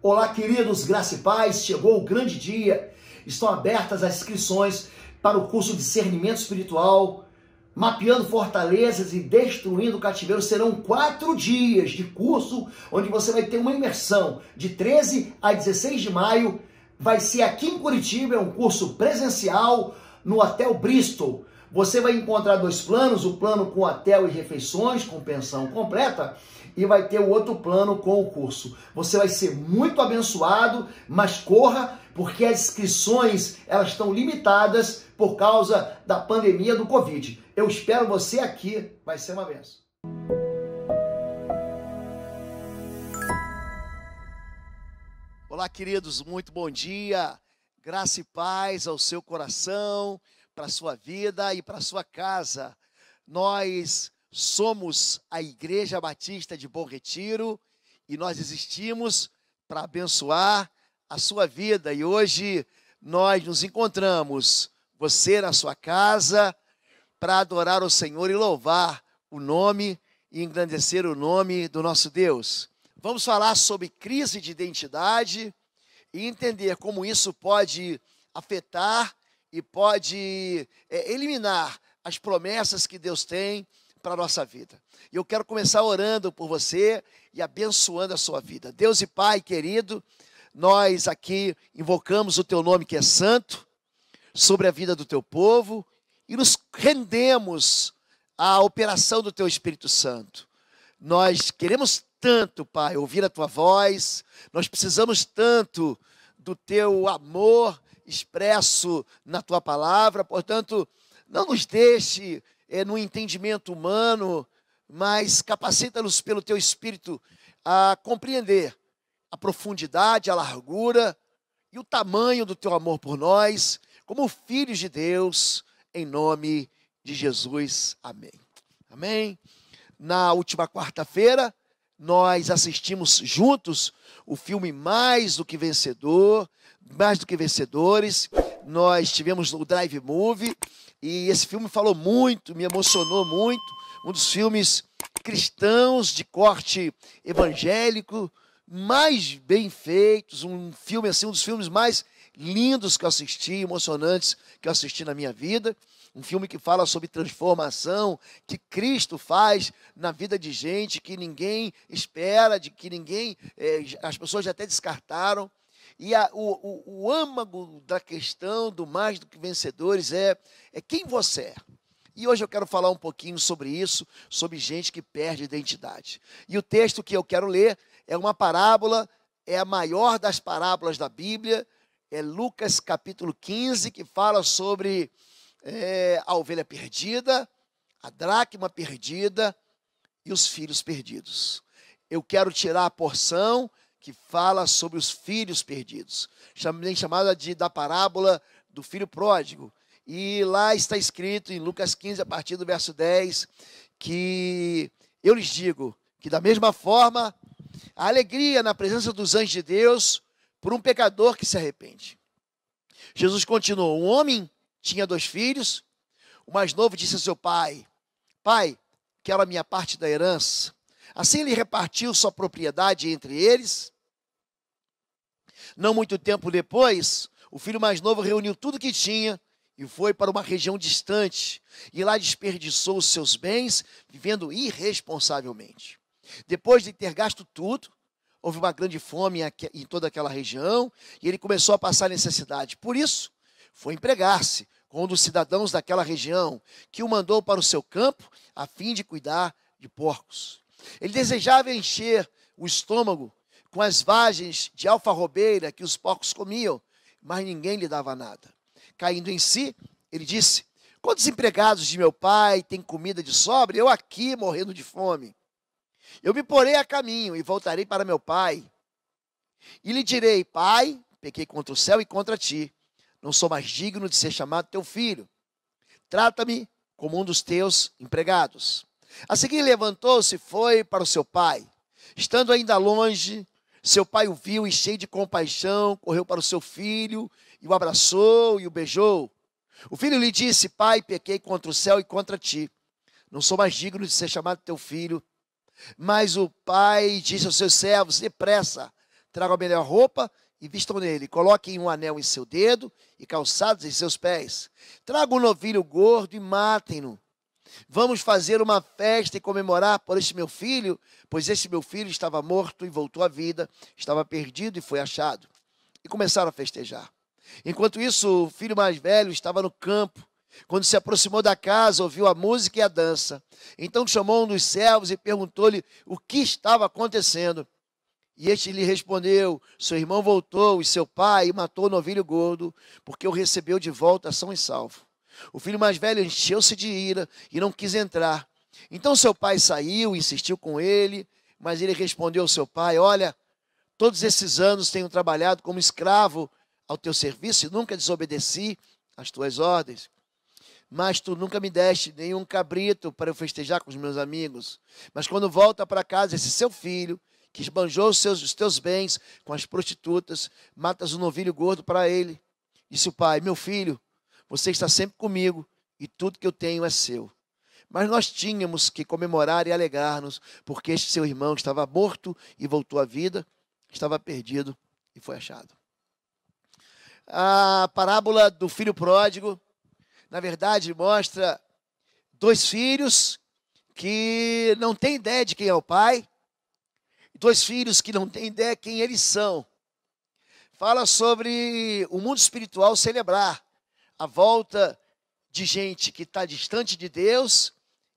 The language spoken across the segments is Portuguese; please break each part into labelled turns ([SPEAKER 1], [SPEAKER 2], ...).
[SPEAKER 1] Olá, queridos, graça e paz. Chegou o grande dia. Estão abertas as inscrições para o curso Discernimento Espiritual, Mapeando Fortalezas e Destruindo o Cativeiro. Serão quatro dias de curso, onde você vai ter uma imersão de 13 a 16 de maio. Vai ser aqui em Curitiba, é um curso presencial no Hotel Bristol. Você vai encontrar dois planos: o plano com hotel e refeições, com pensão completa, e vai ter o outro plano com o curso. Você vai ser muito abençoado, mas corra, porque as inscrições elas estão limitadas por causa da pandemia do Covid. Eu espero você aqui, vai ser uma benção. Olá, queridos, muito bom dia. Graça e paz ao seu coração para a sua vida e para a sua casa. Nós somos a Igreja Batista de Bom Retiro e nós existimos para abençoar a sua vida. E hoje nós nos encontramos, você na sua casa, para adorar o Senhor e louvar o nome e engrandecer o nome do nosso Deus. Vamos falar sobre crise de identidade e entender como isso pode afetar e pode é, eliminar as promessas que Deus tem para a nossa vida. E eu quero começar orando por você e abençoando a sua vida. Deus e Pai querido, nós aqui invocamos o teu nome que é santo sobre a vida do teu povo e nos rendemos à operação do teu Espírito Santo. Nós queremos tanto, Pai, ouvir a tua voz, nós precisamos tanto do teu amor expresso na tua palavra. Portanto, não nos deixe é, no entendimento humano, mas capacita-nos pelo teu espírito a compreender a profundidade, a largura e o tamanho do teu amor por nós, como filhos de Deus, em nome de Jesus. Amém. Amém. Na última quarta-feira, nós assistimos juntos o filme Mais do que Vencedor, mais do que vencedores. Nós tivemos o Drive Movie e esse filme falou muito, me emocionou muito. Um dos filmes cristãos de corte evangélico mais bem feitos, um filme assim, um dos filmes mais lindos que eu assisti, emocionantes que eu assisti na minha vida. Um filme que fala sobre transformação que Cristo faz na vida de gente que ninguém espera, de que ninguém, eh, as pessoas até descartaram. E a, o, o, o âmago da questão do mais do que vencedores é, é quem você é. E hoje eu quero falar um pouquinho sobre isso, sobre gente que perde identidade. E o texto que eu quero ler é uma parábola, é a maior das parábolas da Bíblia, é Lucas capítulo 15, que fala sobre é, a ovelha perdida, a dracma perdida e os filhos perdidos. Eu quero tirar a porção que fala sobre os filhos perdidos, também chamada de, da parábola do filho pródigo. E lá está escrito em Lucas 15, a partir do verso 10, que eu lhes digo que da mesma forma a alegria na presença dos anjos de Deus por um pecador que se arrepende. Jesus continuou: um homem tinha dois filhos, o mais novo disse a seu pai: Pai, quero a minha parte da herança. Assim ele repartiu sua propriedade entre eles. Não muito tempo depois, o filho mais novo reuniu tudo que tinha e foi para uma região distante, e lá desperdiçou os seus bens, vivendo irresponsavelmente. Depois de ter gasto tudo, houve uma grande fome em toda aquela região, e ele começou a passar necessidade. Por isso, foi empregar-se com um dos cidadãos daquela região, que o mandou para o seu campo a fim de cuidar de porcos. Ele desejava encher o estômago com as vagens de alfarrobeira que os porcos comiam, mas ninguém lhe dava nada. Caindo em si, ele disse: Quantos empregados de meu pai têm comida de sobra? Eu aqui morrendo de fome. Eu me porei a caminho e voltarei para meu pai. E lhe direi: Pai, pequei contra o céu e contra ti. Não sou mais digno de ser chamado teu filho. Trata-me como um dos teus empregados. A assim seguir levantou-se e foi para o seu pai. Estando ainda longe, seu pai o viu e, cheio de compaixão, correu para o seu filho e o abraçou e o beijou. O filho lhe disse: Pai, pequei contra o céu e contra ti. Não sou mais digno de ser chamado teu filho. Mas o pai disse aos seus servos: Depressa, tragam a melhor roupa e vistam nele. Coloquem um anel em seu dedo e calçados em seus pés. Tragam um novilho gordo e matem-no. Vamos fazer uma festa e comemorar por este meu filho, pois este meu filho estava morto e voltou à vida, estava perdido e foi achado. E começaram a festejar. Enquanto isso, o filho mais velho estava no campo. Quando se aproximou da casa, ouviu a música e a dança. Então chamou um dos servos e perguntou-lhe o que estava acontecendo. E este lhe respondeu: Seu irmão voltou e seu pai matou o novilho gordo, porque o recebeu de volta são e salvo. O filho mais velho encheu-se de ira e não quis entrar. Então seu pai saiu, insistiu com ele, mas ele respondeu ao seu pai: Olha, todos esses anos tenho trabalhado como escravo ao teu serviço e nunca desobedeci às tuas ordens. Mas tu nunca me deste nenhum cabrito para eu festejar com os meus amigos. Mas quando volta para casa esse seu filho, que esbanjou os, seus, os teus bens com as prostitutas, matas um novilho gordo para ele. Disse o pai: Meu filho, você está sempre comigo e tudo que eu tenho é seu. Mas nós tínhamos que comemorar e alegrar-nos, porque este seu irmão estava morto e voltou à vida, estava perdido e foi achado. A parábola do filho pródigo, na verdade, mostra dois filhos que não têm ideia de quem é o pai, dois filhos que não têm ideia quem eles são. Fala sobre o mundo espiritual celebrar a volta de gente que está distante de Deus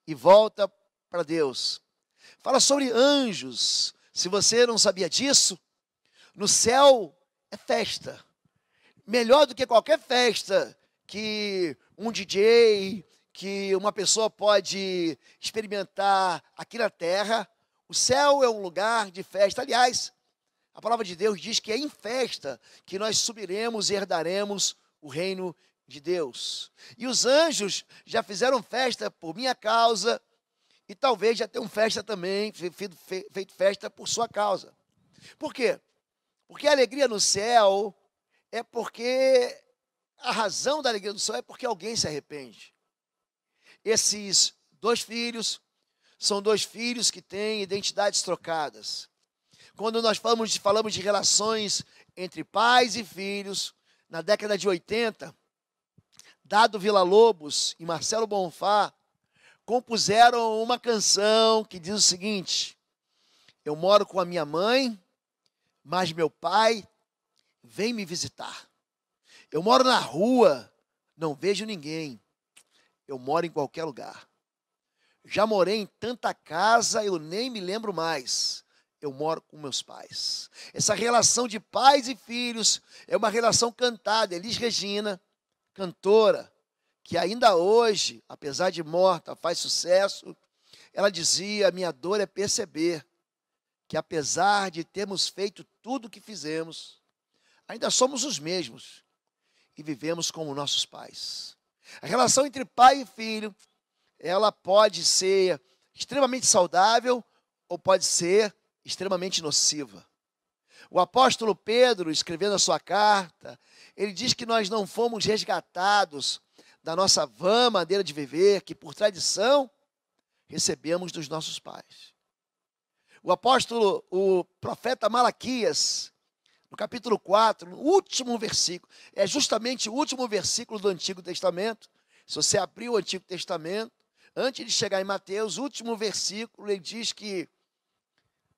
[SPEAKER 1] e volta para Deus. Fala sobre anjos. Se você não sabia disso, no céu é festa. Melhor do que qualquer festa que um DJ, que uma pessoa pode experimentar aqui na terra. O céu é um lugar de festa. Aliás, a palavra de Deus diz que é em festa que nós subiremos e herdaremos o reino de Deus. E os anjos já fizeram festa por minha causa, e talvez já tenham festa também, feito festa por sua causa. Por quê? Porque a alegria no céu é porque a razão da alegria do céu é porque alguém se arrepende. Esses dois filhos são dois filhos que têm identidades trocadas. Quando nós falamos de, falamos de relações entre pais e filhos, na década de 80, Dado Vila Lobos e Marcelo Bonfá compuseram uma canção que diz o seguinte: Eu moro com a minha mãe, mas meu pai vem me visitar. Eu moro na rua, não vejo ninguém. Eu moro em qualquer lugar. Já morei em tanta casa, eu nem me lembro mais. Eu moro com meus pais. Essa relação de pais e filhos é uma relação cantada. Elis Regina, cantora, que ainda hoje, apesar de morta, faz sucesso, ela dizia: Minha dor é perceber que, apesar de termos feito tudo o que fizemos, ainda somos os mesmos e vivemos como nossos pais. A relação entre pai e filho, ela pode ser extremamente saudável ou pode ser extremamente nociva. O apóstolo Pedro, escrevendo a sua carta, ele diz que nós não fomos resgatados da nossa vã maneira de viver, que por tradição recebemos dos nossos pais. O apóstolo, o profeta Malaquias, no capítulo 4, no último versículo, é justamente o último versículo do Antigo Testamento. Se você abrir o Antigo Testamento, antes de chegar em Mateus, último versículo, ele diz que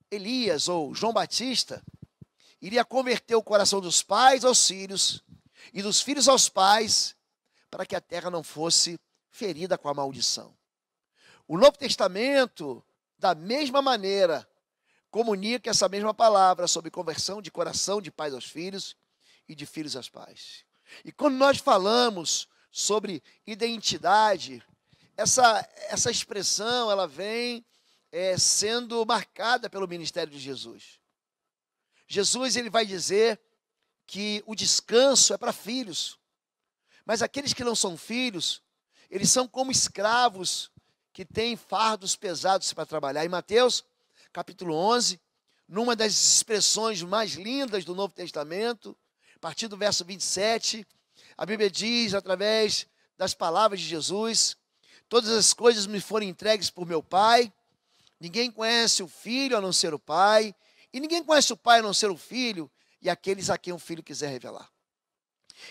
[SPEAKER 1] Elias ou João Batista iria converter o coração dos pais aos filhos e dos filhos aos pais, para que a terra não fosse ferida com a maldição. O Novo Testamento, da mesma maneira, comunica essa mesma palavra sobre conversão de coração de pais aos filhos e de filhos aos pais. E quando nós falamos sobre identidade, essa, essa expressão ela vem é, sendo marcada pelo ministério de Jesus. Jesus ele vai dizer que o descanso é para filhos. Mas aqueles que não são filhos, eles são como escravos que têm fardos pesados para trabalhar. Em Mateus, capítulo 11, numa das expressões mais lindas do Novo Testamento, a partir do verso 27, a Bíblia diz, através das palavras de Jesus: Todas as coisas me foram entregues por meu Pai. Ninguém conhece o Filho a não ser o Pai, e ninguém conhece o Pai a não ser o Filho e aqueles a quem o Filho quiser revelar.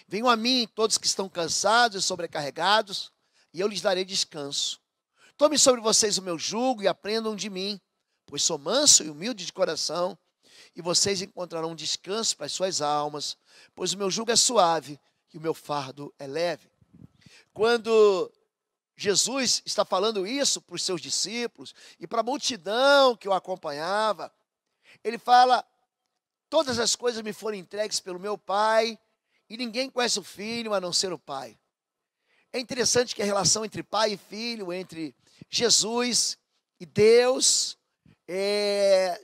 [SPEAKER 1] Venham a mim todos que estão cansados e sobrecarregados, e eu lhes darei descanso. Tome sobre vocês o meu jugo e aprendam de mim, pois sou manso e humilde de coração, e vocês encontrarão descanso para as suas almas, pois o meu jugo é suave e o meu fardo é leve. Quando Jesus está falando isso para os seus discípulos e para a multidão que o acompanhava, ele fala: Todas as coisas me foram entregues pelo meu Pai, e ninguém conhece o Filho a não ser o Pai. É interessante que a relação entre pai e filho, entre Jesus e Deus, é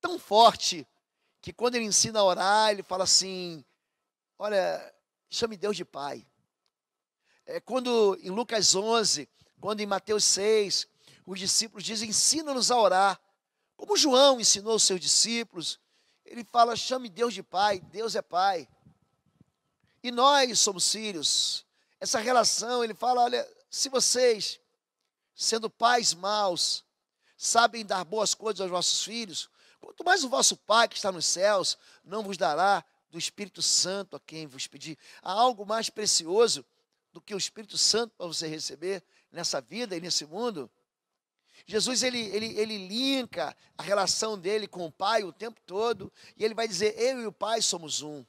[SPEAKER 1] tão forte que quando ele ensina a orar, ele fala assim: Olha, chame Deus de Pai. É quando em Lucas 11, quando em Mateus 6, os discípulos dizem: Ensina-nos a orar. Como João ensinou os seus discípulos, ele fala: chame Deus de Pai, Deus é Pai. E nós somos filhos. Essa relação, ele fala: olha, se vocês, sendo pais maus, sabem dar boas coisas aos vossos filhos, quanto mais o vosso Pai que está nos céus não vos dará do Espírito Santo a quem vos pedir. Há algo mais precioso do que o Espírito Santo para você receber nessa vida e nesse mundo? Jesus ele, ele, ele linka a relação dele com o Pai o tempo todo, e ele vai dizer: Eu e o Pai somos um.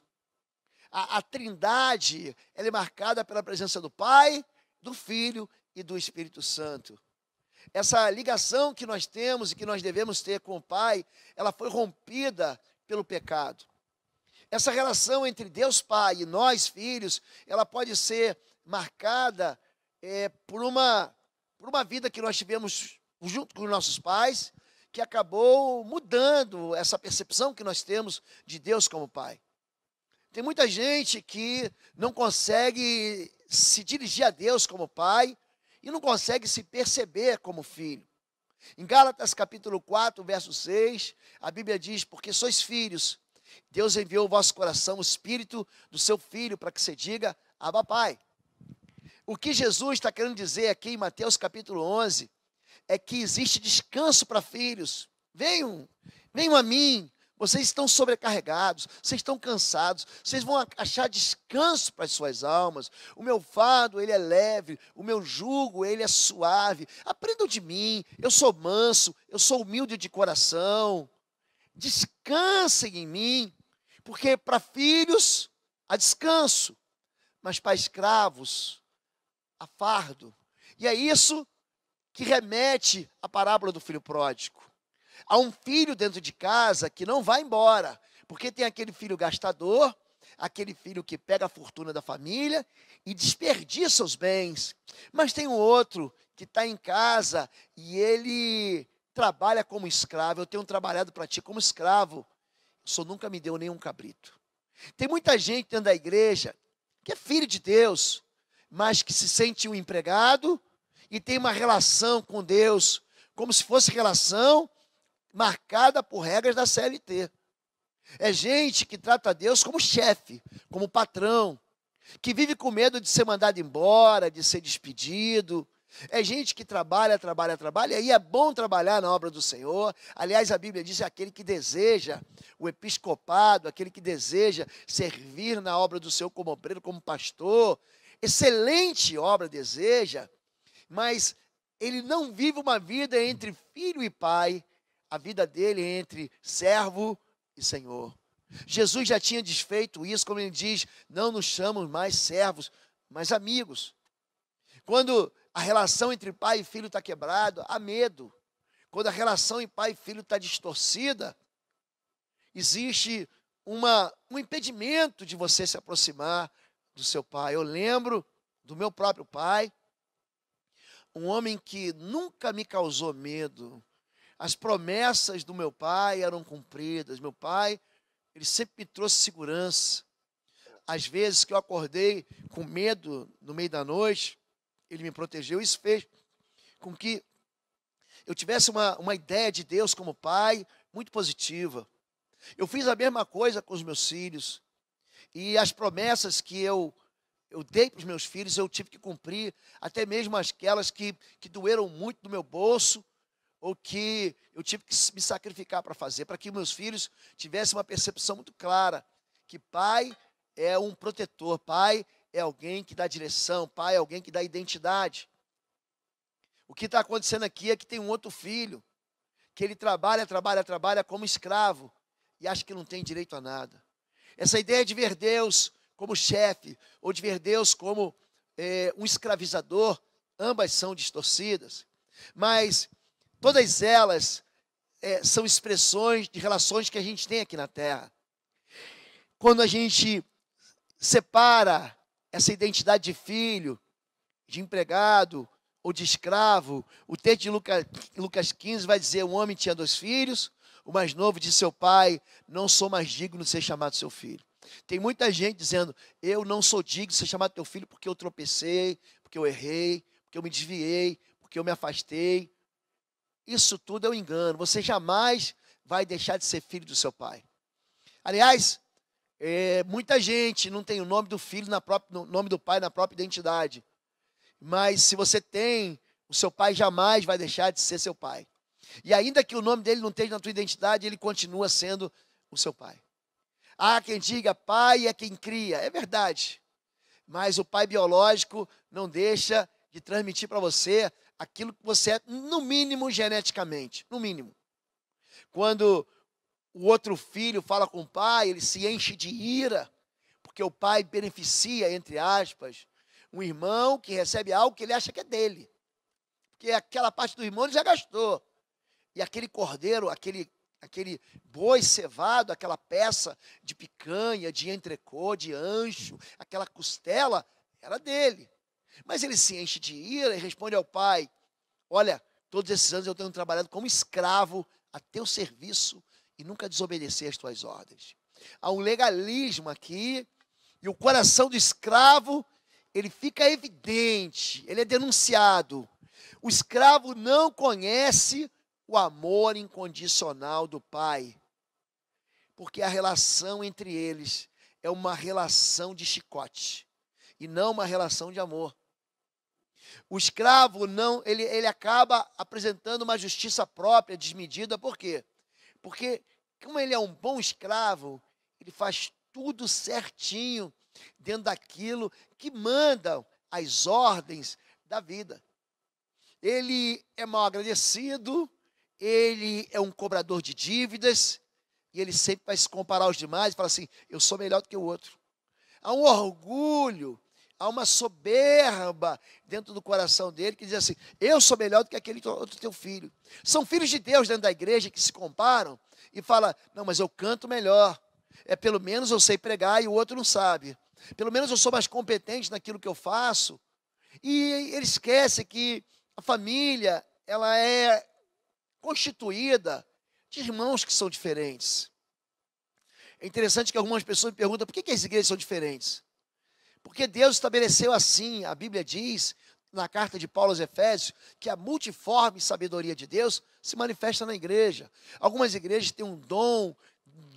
[SPEAKER 1] A, a trindade ela é marcada pela presença do Pai, do Filho e do Espírito Santo. Essa ligação que nós temos e que nós devemos ter com o Pai, ela foi rompida pelo pecado. Essa relação entre Deus Pai e nós, filhos, ela pode ser marcada é, por, uma, por uma vida que nós tivemos junto com os nossos pais, que acabou mudando essa percepção que nós temos de Deus como Pai. Tem muita gente que não consegue se dirigir a Deus como Pai e não consegue se perceber como filho. Em Gálatas capítulo 4, verso 6, a Bíblia diz: Porque sois filhos, Deus enviou o vosso coração o espírito do seu filho para que se diga: Abba, Pai. O que Jesus está querendo dizer aqui em Mateus capítulo 11 é que existe descanso para filhos. Venham, venham a mim. Vocês estão sobrecarregados, vocês estão cansados, vocês vão achar descanso para as suas almas. O meu fardo ele é leve, o meu jugo, ele é suave. Aprendam de mim, eu sou manso, eu sou humilde de coração. Descansem em mim, porque para filhos há descanso, mas para escravos há fardo. E é isso que remete à parábola do filho pródigo. Há um filho dentro de casa que não vai embora, porque tem aquele filho gastador, aquele filho que pega a fortuna da família e desperdiça os bens. Mas tem um outro que está em casa e ele trabalha como escravo. Eu tenho trabalhado para ti como escravo. Só nunca me deu nenhum cabrito. Tem muita gente dentro da igreja que é filho de Deus, mas que se sente um empregado e tem uma relação com Deus, como se fosse relação marcada por regras da CLT. É gente que trata Deus como chefe, como patrão, que vive com medo de ser mandado embora, de ser despedido. É gente que trabalha, trabalha, trabalha, e é bom trabalhar na obra do Senhor. Aliás, a Bíblia diz: aquele que deseja o episcopado, aquele que deseja servir na obra do Senhor como obreiro, como pastor, excelente obra deseja, mas ele não vive uma vida entre filho e pai, a vida dele é entre servo e senhor. Jesus já tinha desfeito isso como ele diz: Não nos chamamos mais servos, mas amigos. Quando a relação entre pai e filho está quebrada, há medo. Quando a relação entre pai e filho está distorcida, existe uma, um impedimento de você se aproximar do seu pai. Eu lembro do meu próprio pai, um homem que nunca me causou medo. As promessas do meu pai eram cumpridas. Meu pai, ele sempre me trouxe segurança. Às vezes que eu acordei com medo no meio da noite, ele me protegeu. Isso fez com que eu tivesse uma, uma ideia de Deus como pai muito positiva. Eu fiz a mesma coisa com os meus filhos. E as promessas que eu eu dei para os meus filhos, eu tive que cumprir, até mesmo aquelas que, que doeram muito do meu bolso, ou que eu tive que me sacrificar para fazer, para que meus filhos tivessem uma percepção muito clara que pai é um protetor, pai é alguém que dá direção, pai é alguém que dá identidade. O que está acontecendo aqui é que tem um outro filho, que ele trabalha, trabalha, trabalha como escravo e acha que não tem direito a nada. Essa ideia de ver Deus como chefe, ou de ver Deus como é, um escravizador, ambas são distorcidas. Mas todas elas é, são expressões de relações que a gente tem aqui na Terra. Quando a gente separa essa identidade de filho, de empregado ou de escravo, o texto de Lucas, Lucas 15 vai dizer: um homem tinha dois filhos, o mais novo disse seu pai: Não sou mais digno de ser chamado seu filho. Tem muita gente dizendo: eu não sou digno de ser chamado teu filho porque eu tropecei, porque eu errei, porque eu me desviei, porque eu me afastei. Isso tudo é um engano. Você jamais vai deixar de ser filho do seu pai. Aliás, é, muita gente não tem o nome do filho na própria, no nome do pai na própria identidade. Mas se você tem, o seu pai jamais vai deixar de ser seu pai. E ainda que o nome dele não esteja na tua identidade, ele continua sendo o seu pai. Há quem diga pai é quem cria. É verdade. Mas o pai biológico não deixa de transmitir para você aquilo que você é, no mínimo, geneticamente. No mínimo. Quando o outro filho fala com o pai, ele se enche de ira, porque o pai beneficia, entre aspas, um irmão que recebe algo que ele acha que é dele. Porque aquela parte do irmão ele já gastou. E aquele cordeiro, aquele aquele boi cevado, aquela peça de picanha, de entrecô, de ancho, aquela costela, era dele. Mas ele se enche de ira e responde ao pai: Olha, todos esses anos eu tenho trabalhado como escravo a teu serviço e nunca desobedeci às tuas ordens. Há um legalismo aqui, e o coração do escravo, ele fica evidente, ele é denunciado. O escravo não conhece o amor incondicional do Pai. Porque a relação entre eles é uma relação de chicote e não uma relação de amor. O escravo não, ele, ele acaba apresentando uma justiça própria desmedida, por quê? Porque como ele é um bom escravo, ele faz tudo certinho dentro daquilo que mandam as ordens da vida. Ele é mal agradecido, ele é um cobrador de dívidas e ele sempre vai se comparar aos demais e fala assim: eu sou melhor do que o outro. Há um orgulho, há uma soberba dentro do coração dele que diz assim: eu sou melhor do que aquele outro teu filho. São filhos de Deus dentro da igreja que se comparam e fala: não, mas eu canto melhor. É pelo menos eu sei pregar e o outro não sabe. Pelo menos eu sou mais competente naquilo que eu faço. E ele esquece que a família, ela é constituída de irmãos que são diferentes. É interessante que algumas pessoas me perguntam por que, que as igrejas são diferentes. Porque Deus estabeleceu assim, a Bíblia diz, na carta de Paulo aos Efésios, que a multiforme sabedoria de Deus se manifesta na igreja. Algumas igrejas têm um dom,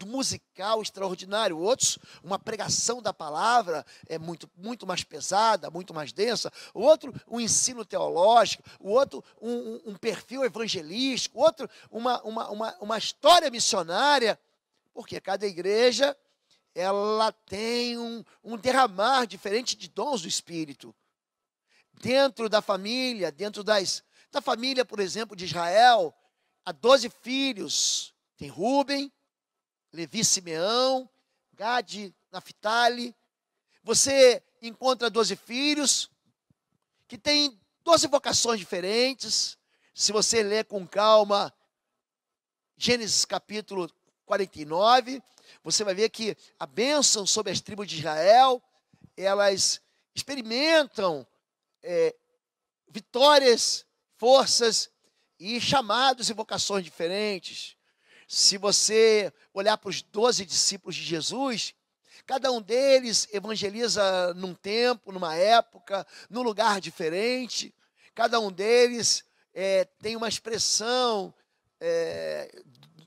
[SPEAKER 1] musical extraordinário, outros uma pregação da palavra é muito, muito mais pesada, muito mais densa, outro um ensino teológico, o outro um, um, perfil evangelístico, outro uma, uma, uma, uma história missionária, porque cada igreja ela tem um, um derramar diferente de dons do Espírito. Dentro da família, dentro das, da família, por exemplo, de Israel, há 12 filhos. Tem Rubem, Levi, Simeão, Gade, Naftali. Você encontra doze filhos que têm doze vocações diferentes. Se você ler com calma Gênesis capítulo 49, você vai ver que a bênção sobre as tribos de Israel, elas experimentam é, vitórias, forças e chamados e vocações diferentes. Se você olhar para os doze discípulos de Jesus, cada um deles evangeliza num tempo, numa época, num lugar diferente. Cada um deles é, tem uma expressão é,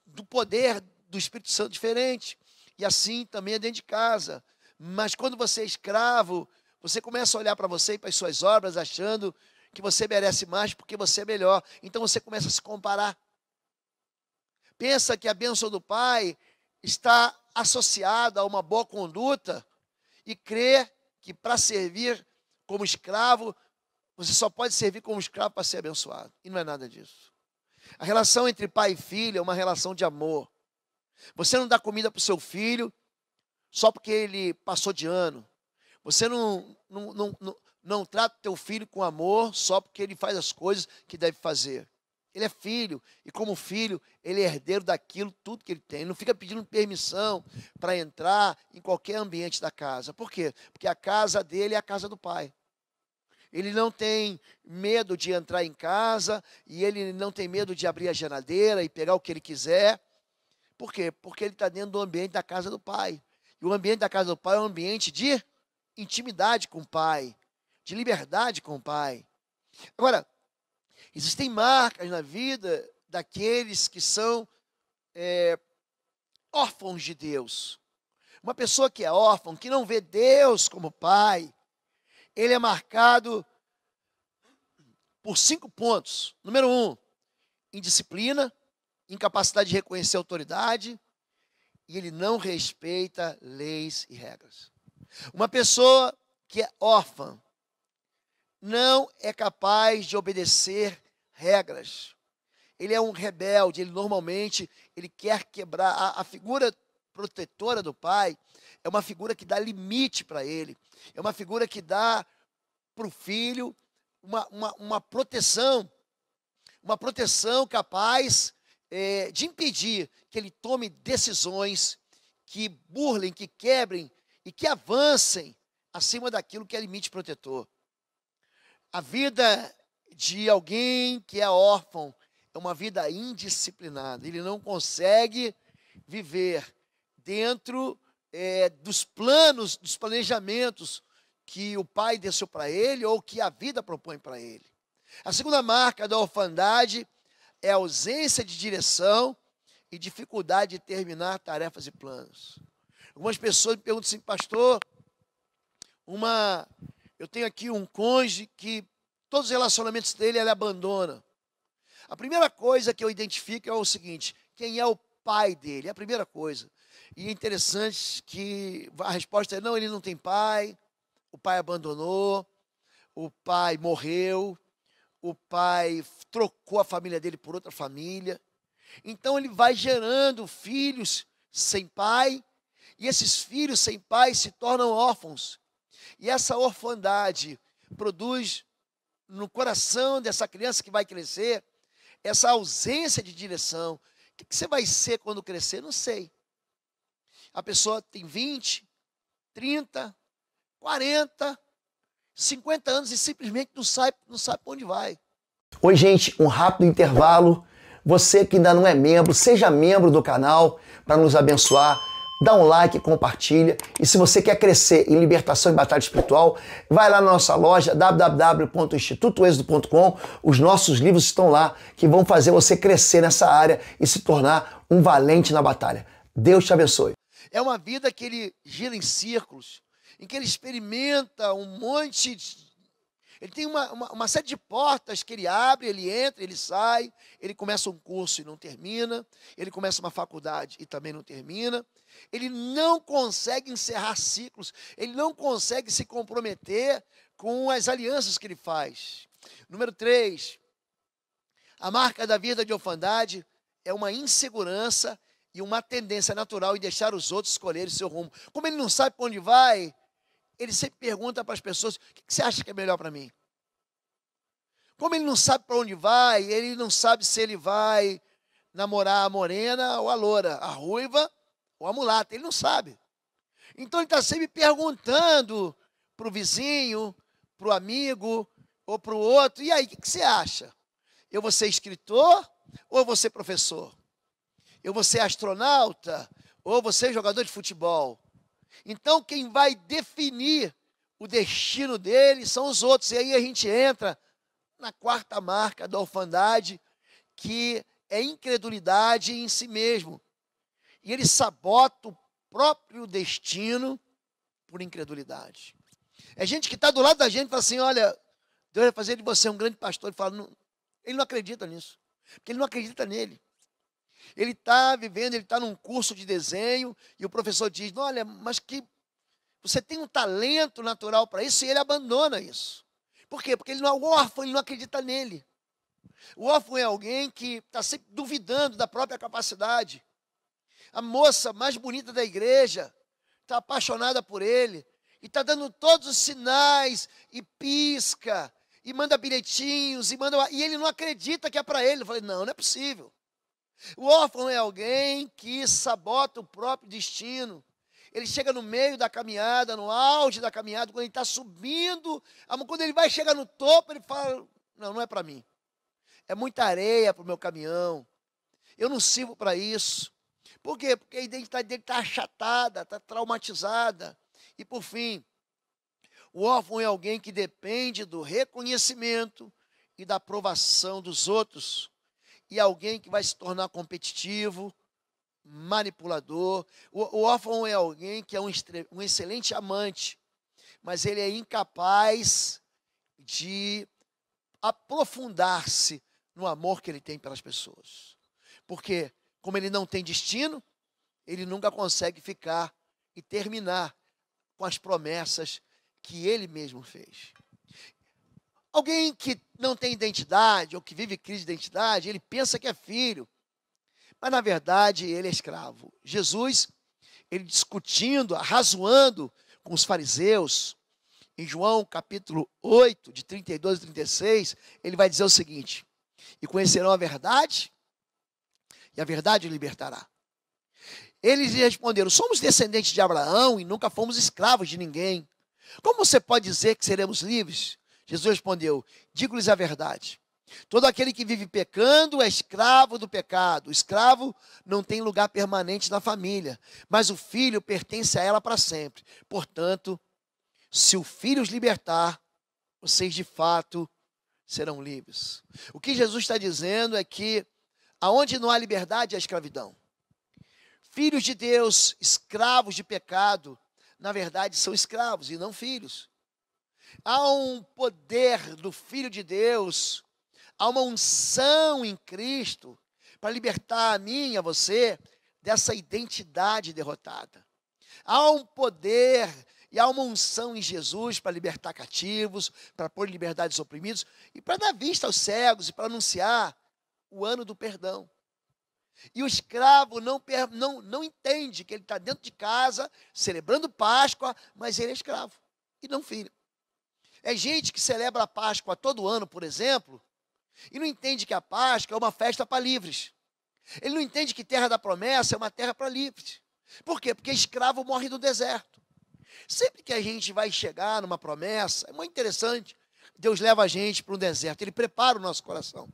[SPEAKER 1] do poder do Espírito Santo diferente. E assim também é dentro de casa. Mas quando você é escravo, você começa a olhar para você e para as suas obras, achando que você merece mais porque você é melhor. Então você começa a se comparar pensa que a bênção do Pai está associada a uma boa conduta e crê que para servir como escravo, você só pode servir como escravo para ser abençoado. E não é nada disso. A relação entre pai e filho é uma relação de amor. Você não dá comida para o seu filho só porque ele passou de ano. Você não, não, não, não, não trata o teu filho com amor só porque ele faz as coisas que deve fazer. Ele é filho, e como filho, ele é herdeiro daquilo, tudo que ele tem. Ele não fica pedindo permissão para entrar em qualquer ambiente da casa. Por quê? Porque a casa dele é a casa do pai. Ele não tem medo de entrar em casa e ele não tem medo de abrir a geladeira e pegar o que ele quiser. Por quê? Porque ele está dentro do ambiente da casa do pai. E o ambiente da casa do pai é um ambiente de intimidade com o pai, de liberdade com o pai. Agora, Existem marcas na vida daqueles que são é, órfãos de Deus. Uma pessoa que é órfã, que não vê Deus como pai, ele é marcado por cinco pontos. Número um, indisciplina, incapacidade de reconhecer autoridade, e ele não respeita leis e regras. Uma pessoa que é órfã, não é capaz de obedecer regras. Ele é um rebelde, ele normalmente ele quer quebrar a, a figura protetora do pai, é uma figura que dá limite para ele, é uma figura que dá para o filho uma, uma, uma, proteção, uma proteção capaz é, de impedir que ele tome decisões que burlem, que quebrem e que avancem acima daquilo que é limite protetor. A vida de alguém que é órfão é uma vida indisciplinada. Ele não consegue viver dentro é, dos planos, dos planejamentos que o pai desceu para ele ou que a vida propõe para ele. A segunda marca da orfandade é a ausência de direção e dificuldade de terminar tarefas e planos. Algumas pessoas me perguntam assim, pastor, uma eu tenho aqui um cônjuge que todos os relacionamentos dele ele abandona. A primeira coisa que eu identifico é o seguinte: quem é o pai dele? É a primeira coisa. E é interessante que a resposta é: não, ele não tem pai, o pai abandonou, o pai morreu, o pai trocou a família dele por outra família. Então ele vai gerando filhos sem pai, e esses filhos sem pai se tornam órfãos. E essa orfandade produz no coração dessa criança que vai crescer essa ausência de direção. O que você vai ser quando crescer? Não sei. A pessoa tem 20, 30, 40, 50 anos e simplesmente não sabe, não sabe para onde vai. Oi, gente, um rápido intervalo. Você que ainda não é membro, seja membro do canal para nos abençoar dá um like, compartilha. E se você quer crescer em libertação e batalha espiritual, vai lá na nossa loja www.institutoexodo.com. Os nossos livros estão lá que vão fazer você crescer nessa área e se tornar um valente na batalha. Deus te abençoe. É uma vida que ele gira em círculos, em que ele experimenta um monte de... Ele tem uma, uma, uma, série de portas que ele abre, ele entra, ele sai, ele começa um curso e não termina, ele começa uma faculdade e também não termina, ele não consegue encerrar ciclos, ele não consegue se comprometer com as alianças que ele faz. Número 3, a marca da vida de orfandade é uma insegurança e uma tendência natural em deixar os outros escolherem seu rumo. Como ele não sabe para onde vai, ele sempre pergunta para as pessoas: o que você acha que é melhor para mim? Como ele não sabe para onde vai, ele não sabe se ele vai namorar a morena ou a loura, a ruiva ou a mulata, ele não sabe. Então ele está sempre perguntando para o vizinho, para o amigo ou para o outro: e aí, o que, que você acha? Eu vou ser escritor ou eu vou ser professor? Eu vou ser astronauta ou você jogador de futebol. Então, quem vai definir o destino dele são os outros. E aí a gente entra na quarta marca da orfandade, que é incredulidade em si mesmo e ele sabota o próprio destino por incredulidade. É gente que está do lado da gente e fala assim: olha, Deus vai fazer de você um grande pastor. Ele fala, não, ele não acredita nisso, porque ele não acredita nele. Ele está vivendo, ele está num curso de desenho, e o professor diz: olha, mas que você tem um talento natural para isso, e ele abandona isso. Por quê? Porque ele não é órfão, ele não acredita nele. O órfão é alguém que está sempre duvidando da própria capacidade a moça mais bonita da igreja, está apaixonada por ele, e está dando todos os sinais, e pisca, e manda bilhetinhos, e manda. E ele não acredita que é para ele. Eu falei, não, não é possível. O órfão é alguém que sabota o próprio destino. Ele chega no meio da caminhada, no auge da caminhada, quando ele está subindo, quando ele vai chegar no topo, ele fala: Não, não é para mim. É muita areia para o meu caminhão. Eu não sirvo para isso. Por quê? Porque a identidade dele está achatada, está traumatizada. E por fim, o órfão é alguém que depende do reconhecimento e da aprovação dos outros. E alguém que vai se tornar competitivo, manipulador. O, o órfão é alguém que é um, um excelente amante, mas ele é incapaz de aprofundar-se no amor que ele tem pelas pessoas. Porque como ele não tem destino, ele nunca consegue ficar e terminar com as promessas que ele mesmo fez. Alguém que não tem identidade ou que vive crise de identidade, ele pensa que é filho, mas na verdade ele é escravo. Jesus, ele discutindo, arrazoando com os fariseus, em João capítulo 8, de 32 a 36, ele vai dizer o seguinte: E conhecerão a verdade, e a verdade libertará. Eles lhe responderam: Somos descendentes de Abraão e nunca fomos escravos de ninguém. Como você pode dizer que seremos livres? Jesus respondeu: Digo-lhes a verdade. Todo aquele que vive pecando é escravo do pecado. O escravo não tem lugar permanente na família, mas o filho pertence a ela para sempre. Portanto, se o filho os libertar, vocês de fato serão livres. O que Jesus está dizendo é que Aonde não há liberdade, há escravidão. Filhos de Deus, escravos de pecado, na verdade são escravos e não filhos. Há um poder do Filho de Deus, há uma unção em Cristo para libertar a mim e a você dessa identidade derrotada. Há um poder e há uma unção em Jesus para libertar cativos, para pôr liberdade os oprimidos e para dar vista aos cegos e para anunciar o ano do perdão. E o escravo não, não, não entende que ele está dentro de casa, celebrando Páscoa, mas ele é escravo e não filho. É gente que celebra a Páscoa todo ano, por exemplo, e não entende que a Páscoa é uma festa para livres. Ele não entende que terra da promessa é uma terra para livres. Por quê? Porque escravo morre no deserto. Sempre que a gente vai chegar numa promessa, é muito interessante, Deus leva a gente para um deserto, Ele prepara o nosso coração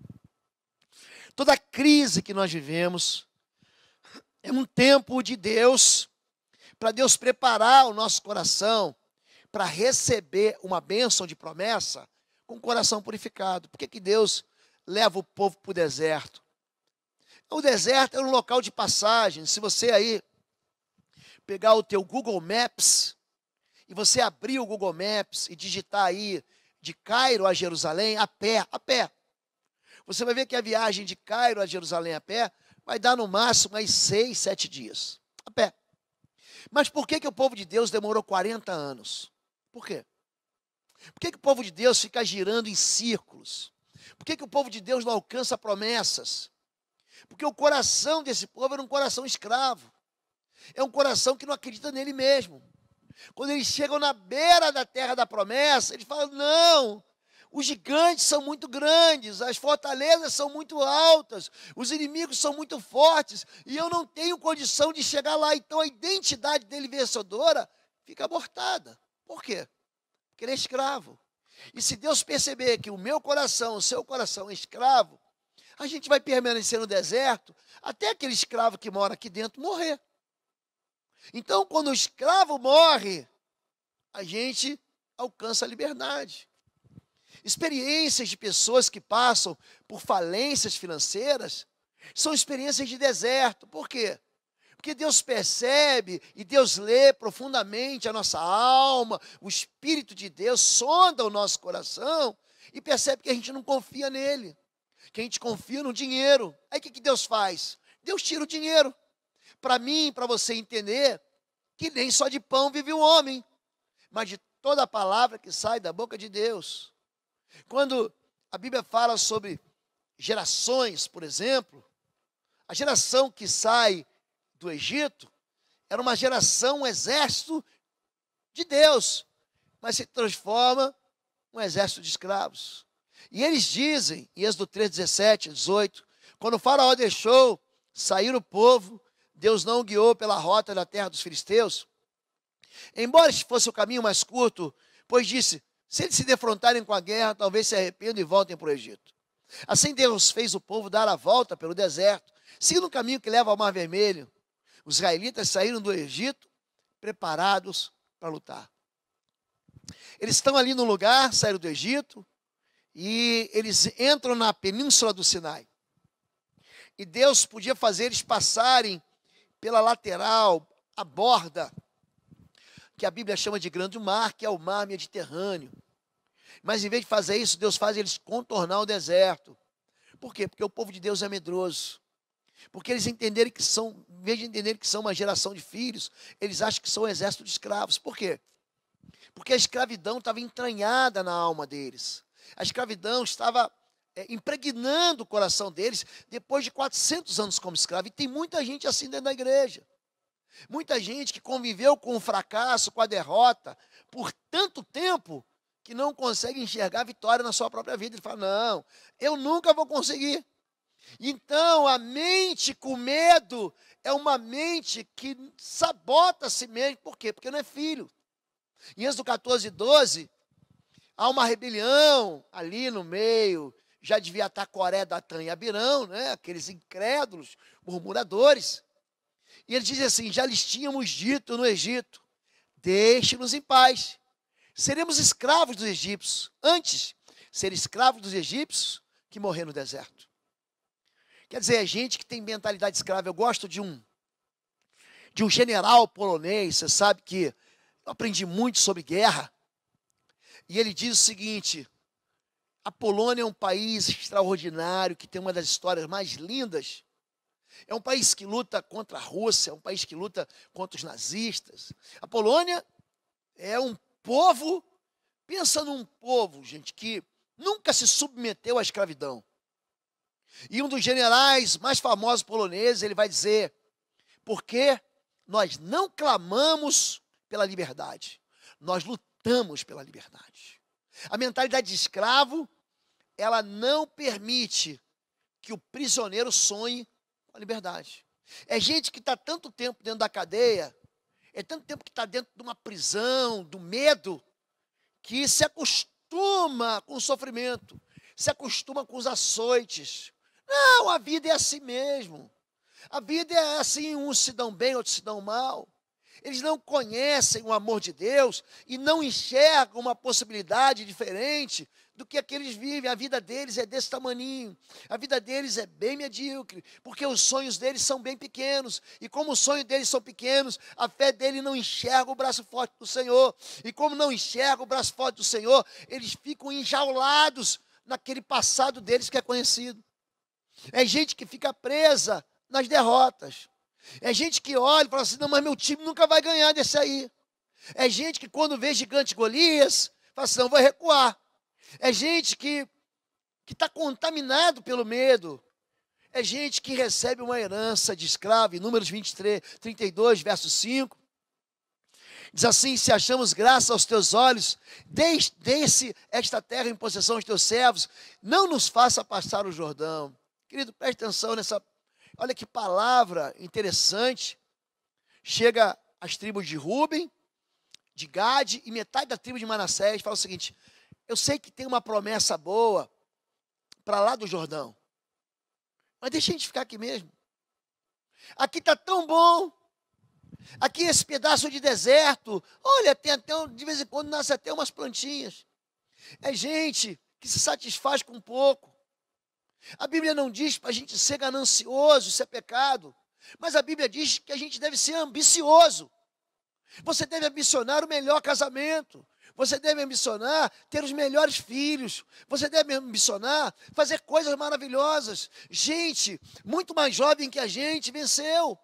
[SPEAKER 1] toda a crise que nós vivemos, é um tempo de Deus, para Deus preparar o nosso coração para receber uma bênção de promessa com o coração purificado. Por que, que Deus leva o povo para o deserto? O deserto é um local de passagem. Se você aí pegar o teu Google Maps e você abrir o Google Maps e digitar aí de Cairo a Jerusalém a pé, a pé, você vai ver que a viagem de Cairo a Jerusalém a pé vai dar no máximo aí seis, sete dias. A pé. Mas por que, que o povo de Deus demorou 40 anos? Por quê? Por que, que o povo de Deus fica girando em círculos? Por que, que o povo de Deus não alcança promessas? Porque o coração desse povo era um coração escravo. É um coração que não acredita nele mesmo. Quando eles chegam na beira da terra da promessa, eles falam: não, os gigantes são muito grandes, as fortalezas são muito altas, os inimigos são muito fortes, e eu não tenho condição de chegar lá. Então a identidade dele vencedora fica abortada. Por quê? Porque ele é escravo. E se Deus perceber que o meu coração, o seu coração é escravo, a gente vai permanecer no deserto até aquele escravo que mora aqui dentro morrer. Então, quando o escravo morre, a gente alcança a liberdade experiências de pessoas que passam por falências financeiras são experiências de deserto. Por quê? Porque Deus percebe e Deus lê profundamente a nossa alma, o Espírito de Deus sonda o nosso coração e percebe que a gente não confia nele, que a gente confia no dinheiro. Aí o que, que Deus faz? Deus tira o dinheiro. Para mim, para você entender que nem só de pão vive o homem, mas de toda a palavra que sai da boca de Deus. Quando a Bíblia fala sobre gerações, por exemplo, a geração que sai do Egito era uma geração, um exército de Deus, mas se transforma num exército de escravos. E eles dizem, em Êxodo 3, 17, 18, quando o faraó deixou sair o povo, Deus não o guiou pela rota da terra dos filisteus, embora fosse o caminho mais curto, pois disse, se eles se defrontarem com a guerra, talvez se arrependam e voltem para o Egito. Assim Deus fez o povo dar a volta pelo deserto, seguindo o caminho que leva ao Mar Vermelho. Os israelitas saíram do Egito preparados para lutar. Eles estão ali no lugar, saíram do Egito, e eles entram na península do Sinai. E Deus podia fazer eles passarem pela lateral, a borda que a Bíblia chama de grande mar, que é o mar Mediterrâneo. Mas em vez de fazer isso, Deus faz eles contornar o deserto. Por quê? Porque o povo de Deus é medroso. Porque eles entenderem que são, em vez de entenderem que são uma geração de filhos, eles acham que são um exército de escravos. Por quê? Porque a escravidão estava entranhada na alma deles. A escravidão estava é, impregnando o coração deles depois de 400 anos como escravo. E tem muita gente assim dentro da igreja. Muita gente que conviveu com o fracasso, com a derrota, por tanto tempo, que não consegue enxergar a vitória na sua própria vida. Ele fala: Não, eu nunca vou conseguir. Então, a mente com medo é uma mente que sabota a si mesmo. Por quê? Porque não é filho. Em Êxodo 14, 12, há uma rebelião ali no meio. Já devia estar Coré, Datã e Abirão, né? aqueles incrédulos, murmuradores. E ele diz assim: já lhes tínhamos dito no Egito, deixe-nos em paz. Seremos escravos dos egípcios. Antes, ser escravos dos egípcios que morrer no deserto. Quer dizer, é gente que tem mentalidade escrava. Eu gosto de um de um general polonês, você sabe que eu aprendi muito sobre guerra. E ele diz o seguinte: a Polônia é um país extraordinário que tem uma das histórias mais lindas é um país que luta contra a Rússia, é um país que luta contra os nazistas. A Polônia é um povo, pensa num povo, gente, que nunca se submeteu à escravidão. E um dos generais mais famosos poloneses, ele vai dizer: porque nós não clamamos pela liberdade, nós lutamos pela liberdade. A mentalidade de escravo, ela não permite que o prisioneiro sonhe com a liberdade. É gente que está tanto tempo dentro da cadeia, é tanto tempo que está dentro de uma prisão, do medo, que se acostuma com o sofrimento, se acostuma com os açoites. Não, a vida é assim mesmo. A vida é assim, uns se dão bem, outros se dão mal. Eles não conhecem o amor de Deus e não enxergam uma possibilidade diferente do que aqueles é vivem. A vida deles é desse tamaninho. A vida deles é bem medíocre, porque os sonhos deles são bem pequenos. E como os sonhos deles são pequenos, a fé dele não enxerga o braço forte do Senhor. E como não enxerga o braço forte do Senhor, eles ficam enjaulados naquele passado deles que é conhecido. É gente que fica presa nas derrotas. É gente que olha e fala assim: não, mas meu time nunca vai ganhar desse aí. É gente que quando vê gigante Golias, fala assim: não, vou recuar. É gente que que está contaminado pelo medo. É gente que recebe uma herança de escravo, em Números 23, 32, verso 5. Diz assim: Se achamos graça aos teus olhos, desce esta terra em possessão aos teus servos, não nos faça passar o Jordão. Querido, preste atenção nessa. Olha que palavra interessante. Chega às tribos de Ruben, de Gade e metade da tribo de Manassés, fala o seguinte: eu sei que tem uma promessa boa para lá do Jordão. Mas deixa a gente ficar aqui mesmo. Aqui está tão bom. Aqui esse pedaço de deserto. Olha, tem até de vez em quando nasce até umas plantinhas. É gente que se satisfaz com pouco. A Bíblia não diz para a gente ser ganancioso, isso é pecado. Mas a Bíblia diz que a gente deve ser ambicioso. Você deve ambicionar o melhor casamento. Você deve ambicionar ter os melhores filhos. Você deve ambicionar fazer coisas maravilhosas. Gente muito mais jovem que a gente venceu.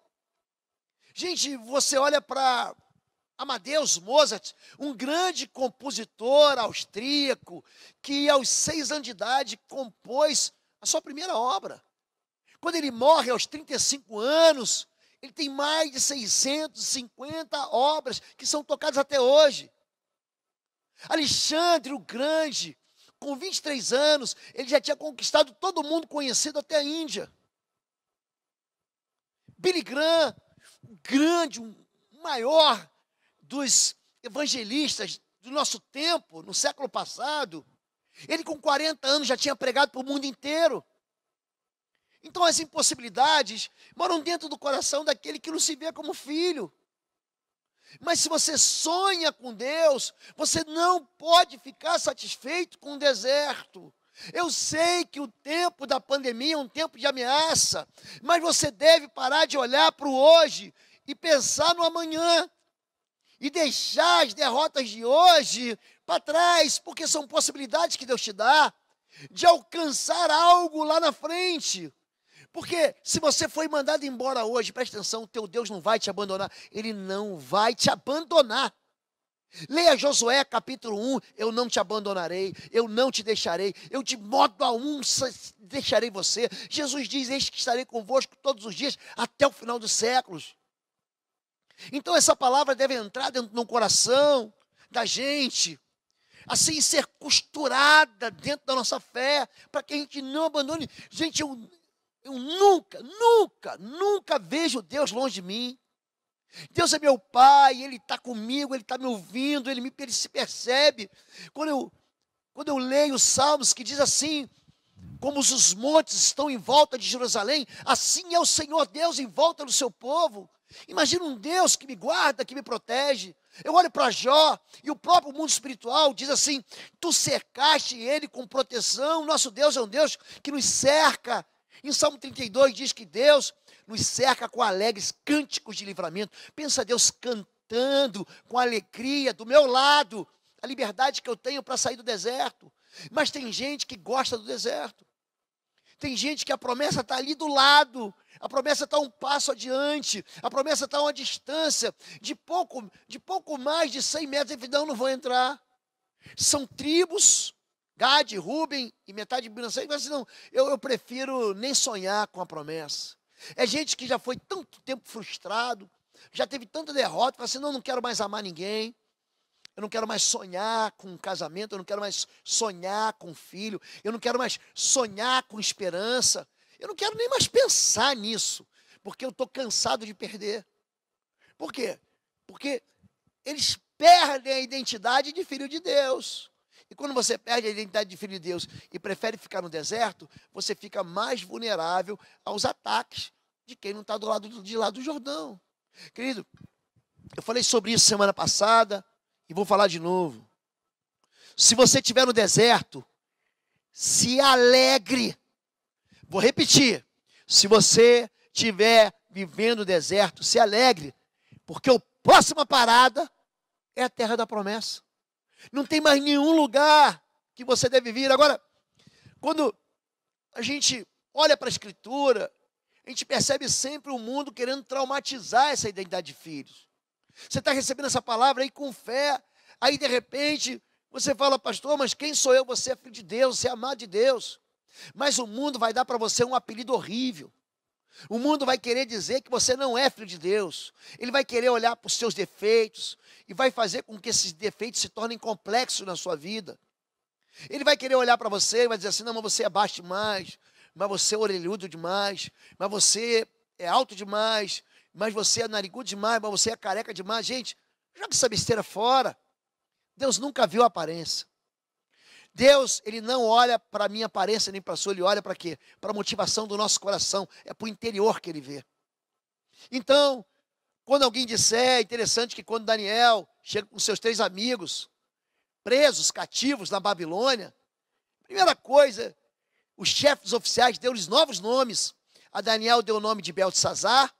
[SPEAKER 1] Gente, você olha para Amadeus Mozart, um grande compositor austríaco, que aos seis anos de idade compôs a sua primeira obra. Quando ele morre aos 35 anos, ele tem mais de 650 obras que são tocadas até hoje. Alexandre o Grande, com 23 anos, ele já tinha conquistado todo mundo conhecido até a Índia. Billy Graham, grande, o maior dos evangelistas do nosso tempo, no século passado, ele com 40 anos já tinha pregado para o mundo inteiro. Então as impossibilidades moram dentro do coração daquele que não se vê como filho. Mas se você sonha com Deus, você não pode ficar satisfeito com o deserto. Eu sei que o tempo da pandemia é um tempo de ameaça, mas você deve parar de olhar para o hoje e pensar no amanhã. E deixar as derrotas de hoje para trás, porque são possibilidades que Deus te dá de alcançar algo lá na frente. Porque se você foi mandado embora hoje, preste atenção, teu Deus não vai te abandonar. Ele não vai te abandonar. Leia Josué capítulo 1, eu não te abandonarei, eu não te deixarei, eu de modo a um deixarei você. Jesus diz, eis que estarei convosco todos os dias até o final dos séculos. Então essa palavra deve entrar dentro do coração da gente, assim ser costurada dentro da nossa fé, para que a gente não abandone. Gente, eu, eu nunca, nunca, nunca vejo Deus longe de mim. Deus é meu Pai, Ele está comigo, Ele está me ouvindo, Ele, me, se percebe. Quando eu, quando eu leio os Salmos que diz assim: como os montes estão em volta de Jerusalém, assim é o Senhor Deus em volta do seu povo. Imagina um Deus que me guarda, que me protege. Eu olho para Jó e o próprio mundo espiritual diz assim: Tu cercaste ele com proteção. Nosso Deus é um Deus que nos cerca, em Salmo 32 diz que Deus nos cerca com alegres cânticos de livramento. Pensa Deus cantando com alegria do meu lado, a liberdade que eu tenho para sair do deserto. Mas tem gente que gosta do deserto. Tem gente que a promessa está ali do lado, a promessa está um passo adiante, a promessa está a uma distância de pouco, de pouco mais de 100 metros. Ele diz, não, não vou entrar. São tribos Gad, Rubem e metade de Manassés, mas não, eu, eu prefiro nem sonhar com a promessa. É gente que já foi tanto tempo frustrado, já teve tanta derrota, fala assim, não, eu não quero mais amar ninguém, eu não quero mais sonhar com um casamento, eu não quero mais sonhar com um filho, eu não quero mais sonhar com esperança, eu não quero nem mais pensar nisso, porque eu estou cansado de perder. Por quê? Porque eles perdem a identidade de filho de Deus. E quando você perde a identidade de filho de Deus e prefere ficar no deserto, você fica mais vulnerável aos ataques de quem não está do lado de lá do Jordão. Querido, eu falei sobre isso semana passada e vou falar de novo. Se você estiver no deserto, se alegre. Vou repetir. Se você estiver vivendo no deserto, se alegre, porque a próxima parada é a terra da promessa. Não tem mais nenhum lugar que você deve vir. Agora, quando a gente olha para a Escritura, a gente percebe sempre o mundo querendo traumatizar essa identidade de filhos. Você está recebendo essa palavra aí com fé, aí de repente você fala, pastor, mas quem sou eu? Você é filho de Deus, você é amado de Deus. Mas o mundo vai dar para você um apelido horrível. O mundo vai querer dizer que você não é filho de Deus. Ele vai querer olhar para os seus defeitos e vai fazer com que esses defeitos se tornem complexos na sua vida. Ele vai querer olhar para você e vai dizer assim: não, mas você é baixo demais, mas você é orelhudo demais, mas você é alto demais, mas você é narigudo demais, mas você é careca demais. Gente, joga essa besteira fora. Deus nunca viu a aparência. Deus, ele não olha para a minha aparência nem para a sua, ele olha para quê? Para a motivação do nosso coração, é para o interior que ele vê. Então, quando alguém disser, é interessante que quando Daniel chega com seus três amigos, presos, cativos na Babilônia, primeira coisa, os chefes oficiais deu-lhes novos nomes. A Daniel deu o nome de Beltesazar,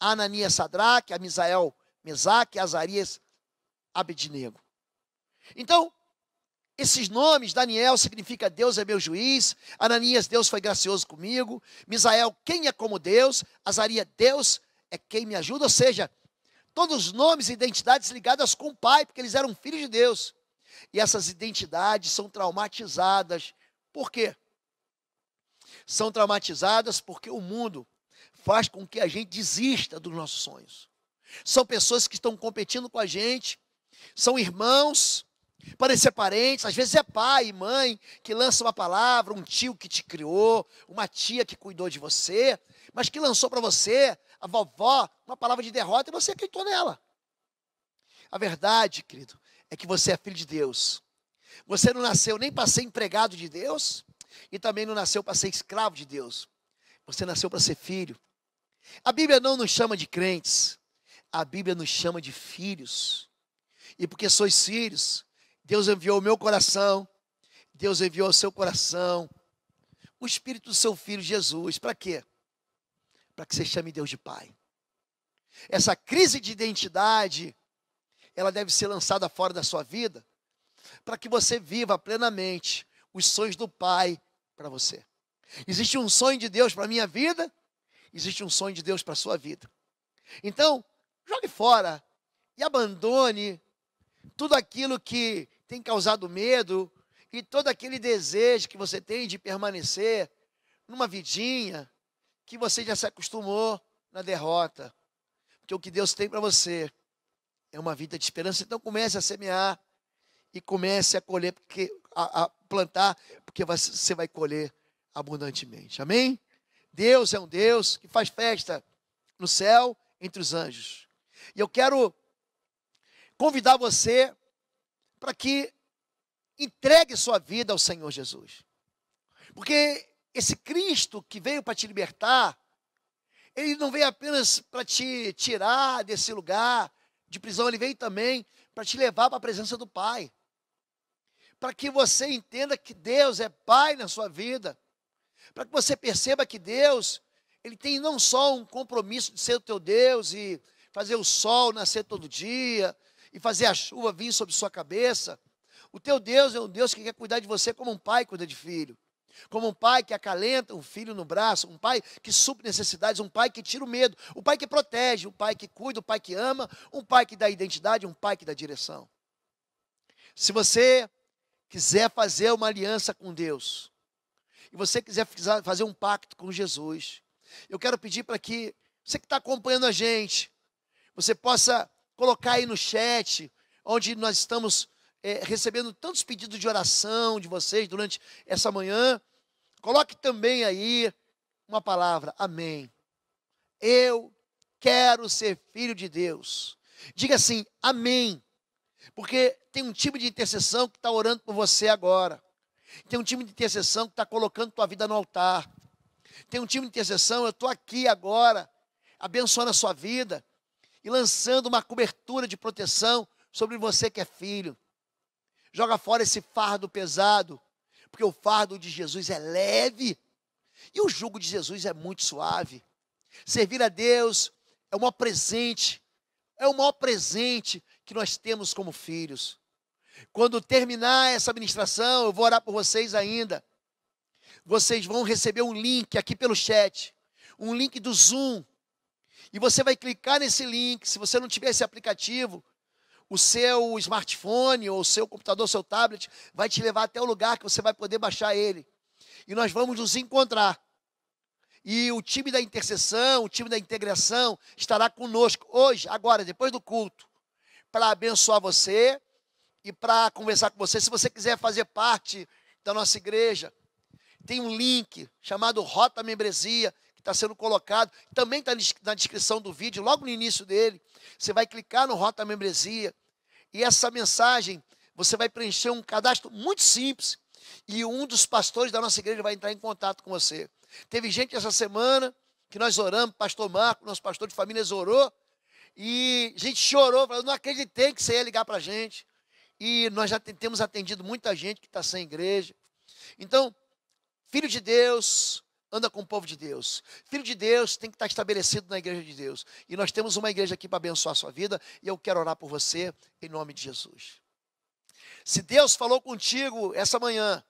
[SPEAKER 1] a Ananias Sadraque, a Misael Mesaque, a Azarias Abednego. Então, esses nomes, Daniel significa Deus é meu juiz, Ananias, Deus foi gracioso comigo, Misael, quem é como Deus, Azaria, Deus é quem me ajuda, ou seja, todos os nomes e identidades ligadas com o pai, porque eles eram filhos de Deus. E essas identidades são traumatizadas. Por quê? São traumatizadas porque o mundo faz com que a gente desista dos nossos sonhos. São pessoas que estão competindo com a gente, são irmãos Parecer parentes, às vezes é pai e mãe que lança uma palavra, um tio que te criou, uma tia que cuidou de você, mas que lançou para você, a vovó, uma palavra de derrota e você acreditou nela. A verdade, querido, é que você é filho de Deus. Você não nasceu nem para ser empregado de Deus e também não nasceu para ser escravo de Deus. Você nasceu para ser filho. A Bíblia não nos chama de crentes, a Bíblia nos chama de filhos. E porque sois filhos, Deus enviou o meu coração, Deus enviou o seu coração, o Espírito do seu Filho Jesus. Para quê? Para que você chame Deus de Pai. Essa crise de identidade, ela deve ser lançada fora da sua vida, para que você viva plenamente os sonhos do Pai para você. Existe um sonho de Deus para a minha vida, existe um sonho de Deus para a sua vida. Então, jogue fora e abandone tudo aquilo que tem causado medo e todo aquele desejo que você tem de permanecer numa vidinha que você já se acostumou na derrota. Porque o que Deus tem para você é uma vida de esperança. Então comece a semear e comece a colher, porque, a, a plantar, porque você vai colher abundantemente. Amém? Deus é um Deus que faz festa no céu entre os anjos. E eu quero convidar você para que entregue sua vida ao Senhor Jesus. Porque esse Cristo que veio para te libertar, ele não veio apenas para te tirar desse lugar de prisão, ele veio também para te levar para a presença do Pai. Para que você entenda que Deus é Pai na sua vida. Para que você perceba que Deus, ele tem não só um compromisso de ser o teu Deus e fazer o sol nascer todo dia, e fazer a chuva vir sobre sua cabeça. O teu Deus é um Deus que quer cuidar de você como um pai cuida de filho. Como um pai que acalenta um filho no braço, um pai que supre necessidades, um pai que tira o medo, um pai que protege, um pai que cuida, um pai que ama, um pai que dá identidade, um pai que dá direção. Se você quiser fazer uma aliança com Deus, e você quiser fazer um pacto com Jesus, eu quero pedir para que você que está acompanhando a gente, você possa colocar aí no chat, onde nós estamos é, recebendo tantos pedidos de oração de vocês durante essa manhã. Coloque também aí uma palavra, amém. Eu quero ser filho de Deus. Diga assim, amém. Porque tem um time de intercessão que está orando por você agora. Tem um time de intercessão que está colocando tua vida no altar. Tem um time de intercessão, eu estou aqui agora, abençoando a sua vida e lançando uma cobertura de proteção sobre você que é filho. Joga fora esse fardo pesado, porque o fardo de Jesus é leve e o jugo de Jesus é muito suave. Servir a Deus é o maior presente, é o maior presente que nós temos como filhos. Quando terminar essa ministração, eu vou orar por vocês ainda. Vocês vão receber um link aqui pelo chat, um link do Zoom e você vai clicar nesse link. Se você não tiver esse aplicativo, o seu smartphone ou o seu computador, o seu tablet, vai te levar até o lugar que você vai poder baixar ele. E nós vamos nos encontrar. E o time da intercessão, o time da integração, estará conosco hoje, agora, depois do culto, para abençoar você e para conversar com você. Se você quiser fazer parte da nossa igreja, tem um link chamado Rota Membresia está sendo colocado, também está na descrição do vídeo, logo no início dele. Você vai clicar no Rota Membresia e essa mensagem você vai preencher um cadastro muito simples e um dos pastores da nossa igreja vai entrar em contato com você. Teve gente essa semana que nós oramos, pastor Marco, nosso pastor de famílias orou, e a gente chorou, falou, não acreditei que você ia ligar para a gente. E nós já temos atendido muita gente que está sem igreja. Então, filho de Deus, anda com o povo de Deus. Filho de Deus tem que estar estabelecido na igreja de Deus. E nós temos uma igreja aqui para abençoar a sua vida, e eu quero orar por você em nome de Jesus. Se Deus falou contigo essa manhã,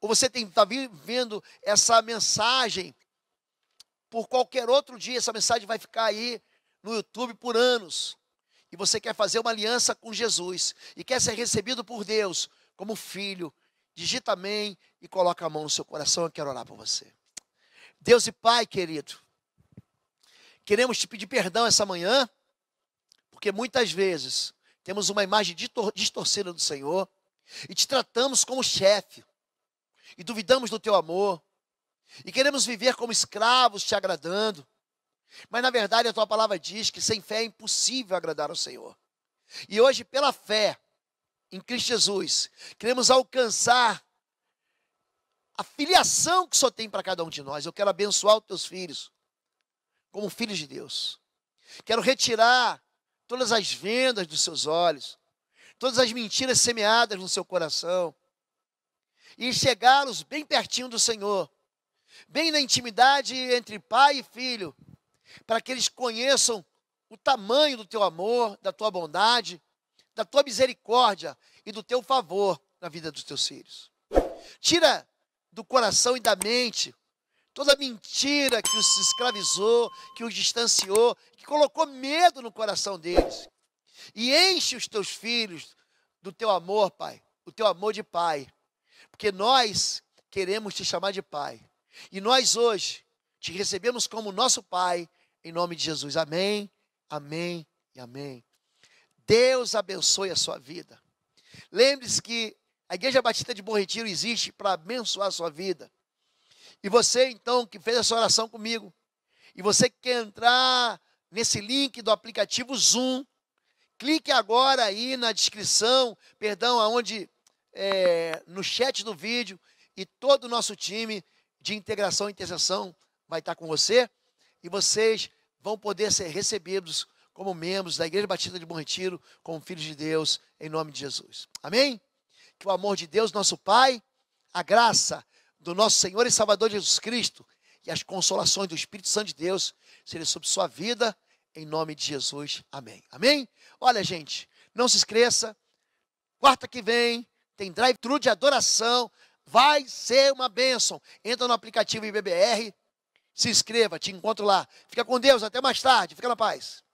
[SPEAKER 1] ou você está vendo essa mensagem por qualquer outro dia, essa mensagem vai ficar aí no YouTube por anos. E você quer fazer uma aliança com Jesus e quer ser recebido por Deus como filho, digita amém e coloca a mão no seu coração. Eu quero orar por você. Deus e Pai querido, queremos te pedir perdão essa manhã, porque muitas vezes temos uma imagem distorcida do Senhor e te tratamos como chefe e duvidamos do teu amor e queremos viver como escravos te agradando. Mas na verdade a tua palavra diz que sem fé é impossível agradar ao Senhor. E hoje, pela fé em Cristo Jesus, queremos alcançar a filiação que só tem para cada um de nós. Eu quero abençoar os teus filhos, como filhos de Deus. Quero retirar todas as vendas dos seus olhos, todas as mentiras semeadas no seu coração, e enxergá-los bem pertinho do Senhor, bem na intimidade entre pai e filho, para que eles conheçam o tamanho do teu amor, da tua bondade, da tua misericórdia e do teu favor na vida dos teus filhos. Tira do coração e da mente. Toda mentira que os escravizou, que os distanciou, que colocou medo no coração deles. E enche os teus filhos do teu amor, Pai, o teu amor de Pai. Porque nós queremos te chamar de Pai. E nós hoje te recebemos como nosso Pai, em nome de Jesus. Amém, amém e amém. Deus abençoe a sua vida. Lembre-se que a Igreja Batista de Bom Retiro existe para abençoar a sua vida. E você, então, que fez essa oração comigo, e você que quer entrar nesse link do aplicativo Zoom, clique agora aí na descrição, perdão, aonde é, no chat do vídeo, e todo o nosso time de integração e intercessão vai estar tá com você, e vocês vão poder ser recebidos como membros da Igreja Batista de Bom Retiro, como filhos de Deus, em nome de Jesus. Amém? que o amor de Deus, nosso Pai, a graça do nosso Senhor e Salvador Jesus Cristo e as consolações do Espírito Santo de Deus serem sobre sua vida, em nome de Jesus. Amém. Amém? Olha, gente, não se esqueça, quarta que vem tem drive-thru de adoração, vai ser uma bênção. Entra no aplicativo IBBR, se inscreva, te encontro lá. Fica com Deus, até mais tarde, fica na paz.